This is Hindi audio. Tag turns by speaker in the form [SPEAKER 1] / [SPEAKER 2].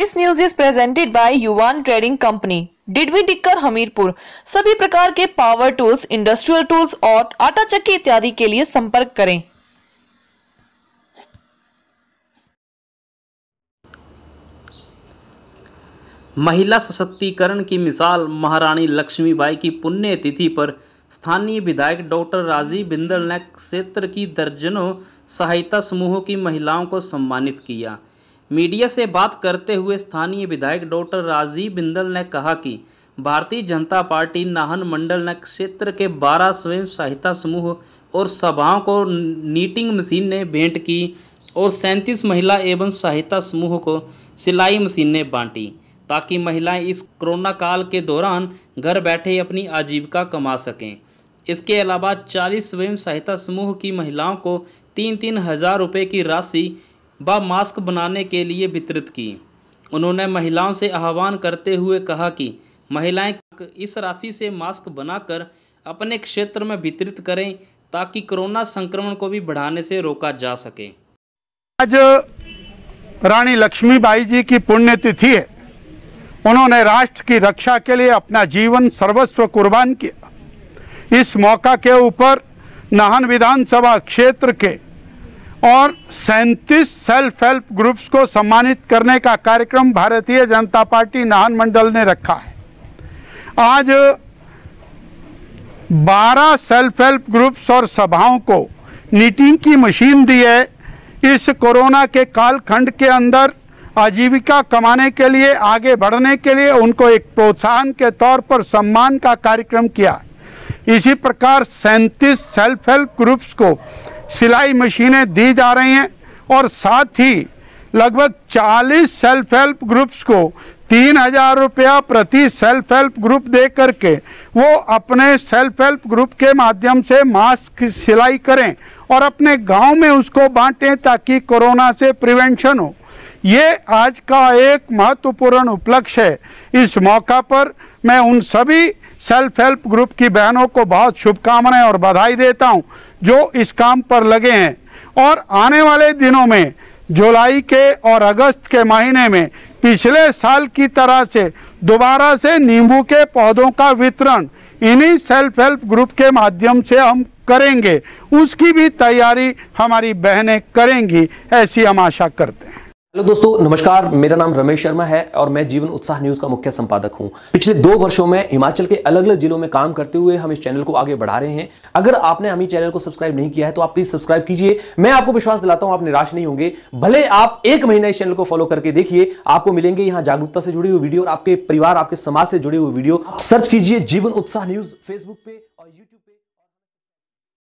[SPEAKER 1] this news is presented by Yuvan trading company Didwin Tikkar Hamirpur सभी प्रकार के पावर टूल्स इंडस्ट्रियल टूल्स और आटा चक्की इत्यादि के लिए संपर्क करें महिला सशक्तिकरण की मिसाल महारानी लक्ष्मीबाई की पुण्य तिथि पर स्थानीय विधायक डॉक्टर राजीव बिंदल ने क्षेत्र की दर्जनों सहायता समूहों की महिलाओं को सम्मानित किया मीडिया से बात करते हुए स्थानीय विधायक डॉक्टर राजीव बिंदल ने कहा कि भारतीय जनता पार्टी नाहन मंडल ने क्षेत्र के 12 स्वयं सहायता समूह और सभाओं को नीटिंग मशीन ने भेंट की और सैंतीस महिला एवं सहायता समूह को सिलाई मशीनें बांटी ताकि महिलाएं इस कोरोना काल के दौरान घर बैठे अपनी आजीविका कमा सकें इसके अलावा 40 स्वयं सहायता समूह की महिलाओं को तीन तीन हजार रुपये की राशि व मास्क बनाने के लिए वितरित की उन्होंने महिलाओं से आह्वान करते हुए कहा कि महिलाएं इस राशि से मास्क बनाकर अपने क्षेत्र में वितरित करें ताकि कोरोना संक्रमण को भी बढ़ाने से रोका जा सके
[SPEAKER 2] आज रानी लक्ष्मीबाई जी की पुण्यतिथि है उन्होंने राष्ट्र की रक्षा के लिए अपना जीवन सर्वस्व कुर्बान किया इस मौका के ऊपर नाहन विधानसभा क्षेत्र के और सैंतीस सेल्फ हेल्प ग्रुप्स को सम्मानित करने का कार्यक्रम भारतीय जनता पार्टी नाहन मंडल ने रखा है आज 12 सेल्फ हेल्प ग्रुप्स और सभाओं को नीटिंग की मशीन दी है इस कोरोना के कालखंड के अंदर आजीविका कमाने के लिए आगे बढ़ने के लिए उनको एक प्रोत्साहन के तौर पर सम्मान का कार्यक्रम किया इसी प्रकार सैंतीस सेल्फ हेल्प ग्रुप्स को सिलाई मशीनें दी जा रही हैं और साथ ही लगभग 40 सेल्फ हेल्प ग्रुप्स को तीन हजार रुपया प्रति सेल्फ हेल्प ग्रुप दे करके वो अपने सेल्फ हेल्प ग्रुप के माध्यम से मास्क सिलाई करें और अपने गांव में उसको बांटें ताकि कोरोना से प्रिवेंशन हो ये आज का एक महत्वपूर्ण उपलक्ष्य है इस मौका पर मैं उन सभी सेल्फ हेल्प ग्रुप की बहनों को बहुत शुभकामनाएं और बधाई देता हूं जो इस काम पर लगे हैं और आने वाले दिनों में जुलाई के और अगस्त के महीने में पिछले साल की तरह से दोबारा से नींबू के पौधों का वितरण इन्हीं सेल्फ हेल्प ग्रुप के माध्यम से हम करेंगे उसकी भी तैयारी हमारी बहनें करेंगी ऐसी हम आशा करते हैं
[SPEAKER 3] हेलो दोस्तों नमस्कार मेरा नाम रमेश शर्मा है और मैं जीवन उत्साह न्यूज का मुख्य संपादक हूं पिछले दो वर्षों में हिमाचल के अलग अलग जिलों में काम करते हुए हम इस चैनल को आगे बढ़ा रहे हैं अगर आपने हमें चैनल को सब्सक्राइब नहीं किया है तो आप प्लीज सब्सक्राइब कीजिए मैं आपको विश्वास दिलाता हूं आप निराश नहीं होंगे भले आप एक महीना इस चैनल को फॉलो करके देखिए आपको मिलेंगे यहाँ जागरूकता से जुड़ी हुई वीडियो और आपके परिवार आपके समाज से जुड़ी हुई वीडियो सर्च कीजिए जीवन उत्साह न्यूज फेसबुक पे और यूट्यूब